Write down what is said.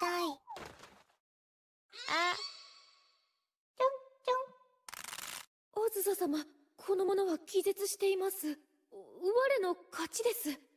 たいあちょんちょんオずさ様この者は気絶しています我の勝ちです